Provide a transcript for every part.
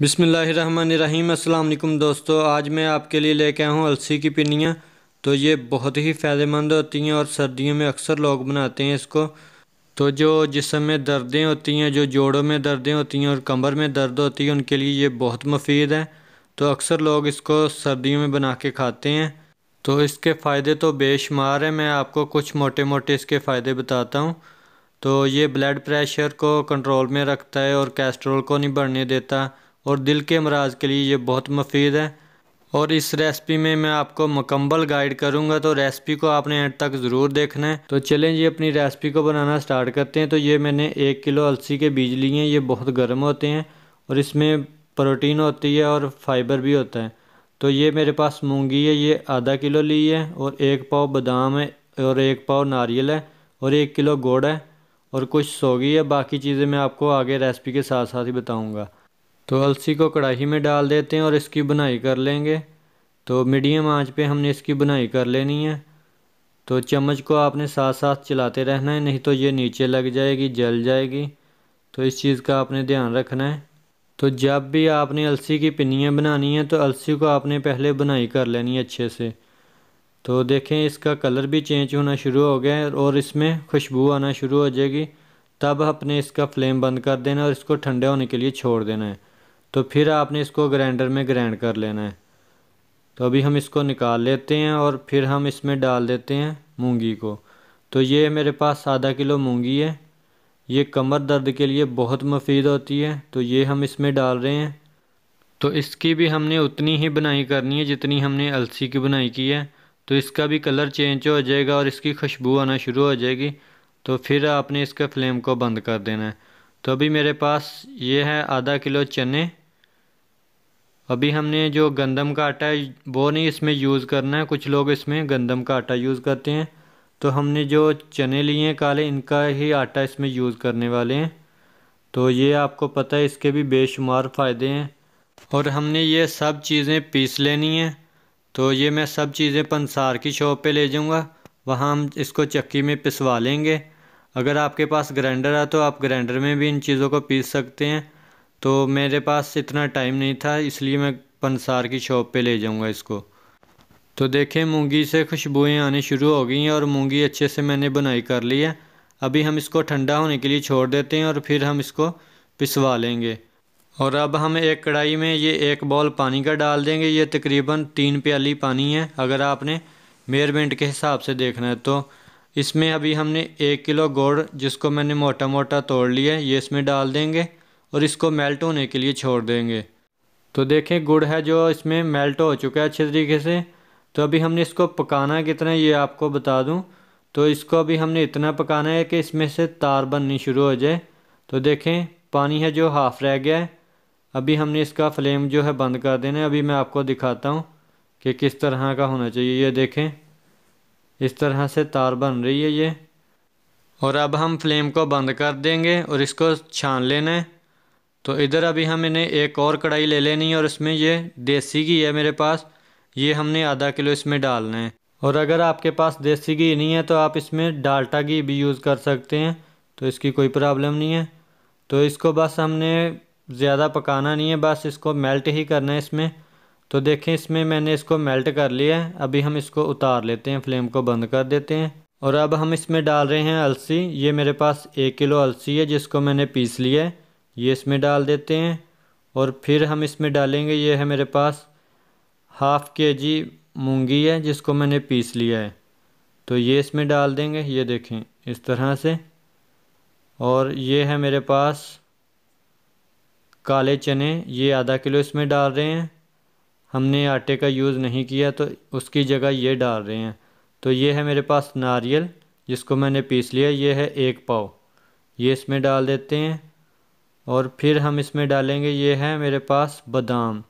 बिसमीम् अल्लाम दोस्तों आज मैं आपके लिए लेके आया हूँ अलसी की पिनियाँ तो ये बहुत ही फ़ायदेमंद होती हैं और सर्दियों में अक्सर लोग बनाते हैं इसको तो जो जिसम में दर्दें होती हैं जो जोड़ों में दर्दें होती हैं और कमर में दर्द होती है उनके लिए ये बहुत मुफीद है तो अक्सर लोग इसको सर्दियों में बना के खाते हैं तो इसके फ़ायदे तो बेशुमार हैं मैं आपको कुछ मोटे मोटे इसके फ़ायदे बताता हूँ तो ये ब्लड प्रेशर को कंट्रोल में रखता है और कैस्ट्रोल को नहीं बढ़ने देता और दिल के अमराज के लिए ये बहुत मुफीद है और इस रेसिपी में मैं आपको मुकम्मल गाइड करूंगा तो रेसिपी को आपने एंड तक ज़रूर देखना है तो चलें जी अपनी रेसिपी को बनाना स्टार्ट करते हैं तो ये मैंने एक किलो अलसी के बीज लिए हैं ये बहुत गर्म होते हैं और इसमें प्रोटीन होती है और फाइबर भी होता है तो ये मेरे पास मूँगी है ये आधा किलो ली है और एक पाव बादाम है और एक पाव नारियल है और एक किलो गुड़ है और कुछ सोगी है बाकी चीज़ें मैं आपको आगे रेसिपी के साथ साथ ही बताऊँगा तो अलसी को कढ़ाई में डाल देते हैं और इसकी बुनाई कर लेंगे तो मीडियम आंच पे हमने इसकी बुनाई कर लेनी है तो चम्मच को आपने साथ साथ चलाते रहना है नहीं तो ये नीचे लग जाएगी जल जाएगी तो इस चीज़ का आपने ध्यान रखना है तो जब भी आपने अलसी की पिनियाँ बनानी हैं तो अलसी को आपने पहले बुनाई कर लेनी है अच्छे से तो देखें इसका कलर भी चेंज होना शुरू हो गया है और इसमें खुशबू आना शुरू हो जाएगी तब अपने इसका फ्लेम बंद कर देना और इसको ठंडा होने के लिए छोड़ देना है तो फिर आपने इसको ग्राइंडर में ग्राइंड कर लेना है तो अभी हम इसको निकाल लेते हैं और फिर हम इसमें डाल देते हैं मूंगी को तो ये मेरे पास आधा किलो मूंगी है ये कमर दर्द के लिए बहुत मुफीद होती है तो ये हम इसमें डाल रहे हैं तो इसकी भी हमने उतनी ही बनाई करनी है जितनी हमने अलसी की बनाई की है तो इसका भी कलर चेंज हो जाएगा और इसकी खुशबू आना शुरू हो जाएगी तो फिर आपने इसके फ्लेम को बंद कर देना है तो अभी मेरे पास ये है आधा किलो चने अभी हमने जो गंदम का आटा है वो नहीं इसमें यूज़ करना है कुछ लोग इसमें गंदम का आटा यूज़ करते हैं तो हमने जो चने लिए हैं काले इनका ही आटा इसमें यूज़ करने वाले हैं तो ये आपको पता है इसके भी बेशुमार फ़ायदे हैं और हमने ये सब चीज़ें पीस लेनी हैं तो ये मैं सब चीज़ें पंसार की शॉप पे ले जाऊँगा वहाँ हम इसको चक्की में पिसवा लेंगे अगर आपके पास ग्राइंडर है तो आप ग्राइंडर में भी इन चीज़ों को पीस सकते हैं तो मेरे पास इतना टाइम नहीं था इसलिए मैं पंसार की शॉप पे ले जाऊंगा इसको तो देखें मूंगी से खुशबुएं आनी शुरू हो गई हैं और मूंगी अच्छे से मैंने बनाई कर ली है अभी हम इसको ठंडा होने के लिए छोड़ देते हैं और फिर हम इसको पिसवा लेंगे और अब हम एक कढ़ाई में ये एक बॉल पानी का डाल देंगे ये तकरीबन तीन प्याली पानी है अगर आपने मेयरमेंट के हिसाब से देखना है तो इसमें अभी हमने एक किलो गुड़ जिसको मैंने मोटा मोटा तोड़ लिया है ये इसमें डाल देंगे और इसको मेल्ट होने के लिए छोड़ देंगे तो देखें गुड़ है जो इसमें मेल्ट हो चुका है अच्छे तरीके से तो अभी हमने इसको पकाना कितना ये आपको बता दूं तो इसको अभी हमने इतना पकाना है कि इसमें से तार बननी शुरू हो जाए तो देखें पानी है जो हाफ रह गया है अभी हमने इसका फ्लेम जो है बंद कर देना है अभी मैं आपको दिखाता हूँ कि किस तरह का होना चाहिए ये देखें इस तरह से तार बन रही है ये और अब हम फ्लेम को बंद कर देंगे और इसको छान लेना है तो इधर अभी हम इन्हें एक और कढ़ाई ले लेनी है और इसमें ये देसी घी है मेरे पास ये हमने आधा किलो इसमें डालना है और अगर आपके पास देसी घी नहीं है तो आप इसमें डाल्टा घी भी यूज़ कर सकते हैं तो इसकी कोई प्रॉब्लम नहीं है तो इसको बस हमने ज़्यादा पकाना नहीं है बस इसको मेल्ट ही करना है इसमें तो देखें इसमें मैंने इसको मेल्ट कर लिया है अभी हम इसको उतार लेते हैं फ्लेम को बंद कर देते हैं और अब हम इसमें डाल रहे हैं अलसी ये मेरे पास एक किलो अलसी है जिसको मैंने पीस लिया है ये इसमें डाल देते हैं और फिर हम इसमें डालेंगे ये है मेरे पास हाफ़ के जी मूँगी है जिसको मैंने पीस लिया है तो ये इसमें डाल देंगे ये देखें इस तरह से और ये है मेरे पास काले चने ये आधा किलो इसमें डाल रहे हैं हमने आटे का यूज़ नहीं किया तो उसकी जगह ये डाल रहे हैं तो ये है मेरे पास नारियल जिसको मैंने पीस लिया ये है एक पाव ये इसमें डाल देते हैं और फिर हम इसमें डालेंगे ये है मेरे पास बादाम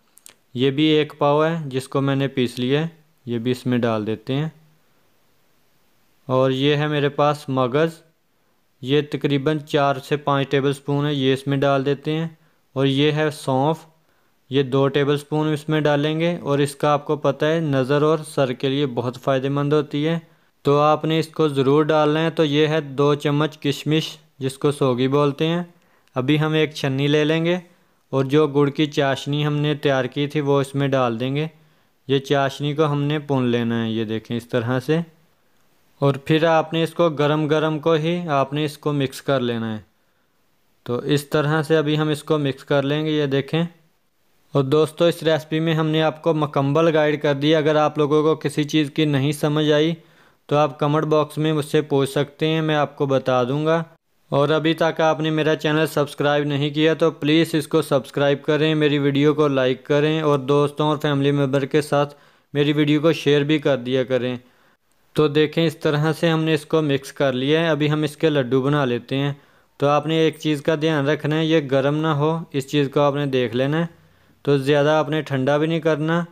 ये भी एक पाव है जिसको मैंने पीस लिया है ये भी इसमें डाल देते हैं और ये है मेरे पास मगज़ ये तकरीबन चार से पाँच टेबल स्पून है ये इसमें डाल देते हैं और ये है सौंफ ये दो टेबल स्पून इसमें डालेंगे और इसका आपको पता है नज़र और सर के लिए बहुत फ़ायदेमंद होती है तो आपने इसको ज़रूर डालना है तो ये है दो चम्मच किशमिश जिसको सोगी बोलते हैं अभी हम एक छन्नी ले लेंगे और जो गुड़ की चाशनी हमने तैयार की थी वो इसमें डाल देंगे ये चाशनी को हमने पुन लेना है ये देखें इस तरह से और फिर आपने इसको गरम गरम को ही आपने इसको मिक्स कर लेना है तो इस तरह से अभी हम इसको मिक्स कर लेंगे ये देखें और दोस्तों इस रेसिपी में हमने आपको मकम्बल गाइड कर दिया अगर आप लोगों को किसी चीज़ की नहीं समझ आई तो आप कमेंट बॉक्स में मुझसे पूछ सकते हैं मैं आपको बता दूँगा और अभी तक आपने मेरा चैनल सब्सक्राइब नहीं किया तो प्लीज़ इसको सब्सक्राइब करें मेरी वीडियो को लाइक करें और दोस्तों और फैमिली मेम्बर के साथ मेरी वीडियो को शेयर भी कर दिया करें तो देखें इस तरह से हमने इसको मिक्स कर लिया है अभी हम इसके लड्डू बना लेते हैं तो आपने एक चीज़ का ध्यान रखना है ये गर्म ना हो इस चीज़ को आपने देख लेना है तो ज़्यादा आपने ठंडा भी नहीं करना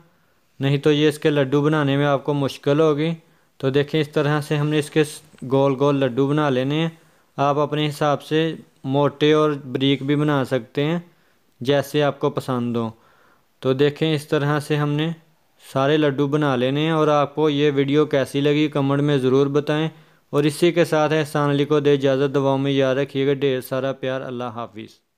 नहीं तो ये इसके लड्डू बनाने में आपको मुश्किल होगी तो देखें इस तरह से हमने इसके गोल गोल लड्डू बना लेने हैं आप अपने हिसाब से मोटे और बरीक भी बना सकते हैं जैसे आपको पसंद हो तो देखें इस तरह से हमने सारे लड्डू बना लेने हैं और आपको ये वीडियो कैसी लगी कमेंट में ज़रूर बताएं और इसी के साथ एहसान अली को दे इजाज़त दवाओं में याद रखिएगा ढेर सारा प्यार अल्लाह हाफिज़